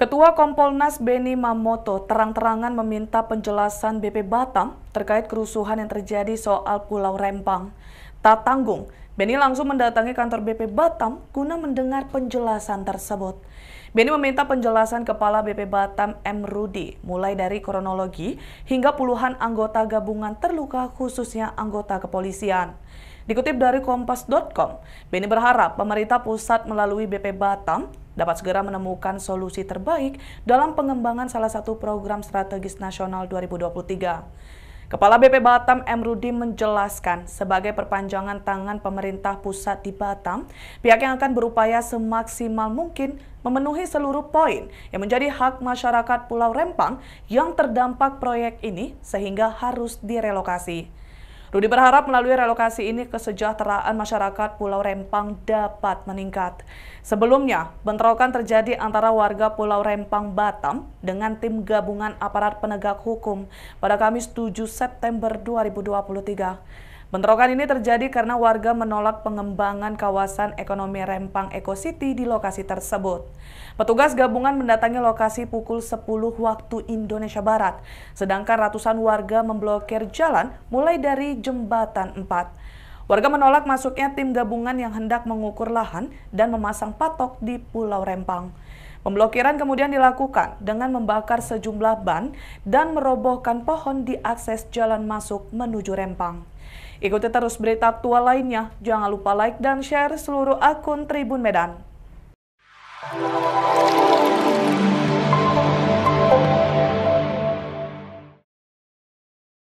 Ketua Kompolnas Beni Mamoto terang-terangan meminta penjelasan BP Batam terkait kerusuhan yang terjadi soal Pulau Rempang. Tak tanggung, Beni langsung mendatangi kantor BP Batam guna mendengar penjelasan tersebut. Beni meminta penjelasan Kepala BP Batam M. Rudi, mulai dari kronologi hingga puluhan anggota gabungan terluka khususnya anggota kepolisian. Dikutip dari Kompas.com, Beni berharap pemerintah pusat melalui BP Batam dapat segera menemukan solusi terbaik dalam pengembangan salah satu program strategis nasional 2023. Kepala BP Batam M. Rudi menjelaskan, sebagai perpanjangan tangan pemerintah pusat di Batam, pihak yang akan berupaya semaksimal mungkin memenuhi seluruh poin yang menjadi hak masyarakat Pulau Rempang yang terdampak proyek ini sehingga harus direlokasi. Rudi berharap melalui relokasi ini kesejahteraan masyarakat Pulau Rempang dapat meningkat. Sebelumnya, bentrokan terjadi antara warga Pulau Rempang Batam dengan tim gabungan aparat penegak hukum pada Kamis 7 September 2023. Bentrokan ini terjadi karena warga menolak pengembangan kawasan ekonomi Rempang Eco City di lokasi tersebut. Petugas gabungan mendatangi lokasi pukul 10 waktu Indonesia Barat, sedangkan ratusan warga memblokir jalan mulai dari jembatan 4. Warga menolak masuknya tim gabungan yang hendak mengukur lahan dan memasang patok di Pulau Rempang. Pemblokiran kemudian dilakukan dengan membakar sejumlah ban dan merobohkan pohon di akses jalan masuk menuju Rempang. Ikuti terus berita aktual lainnya. Jangan lupa like dan share seluruh akun Tribun Medan.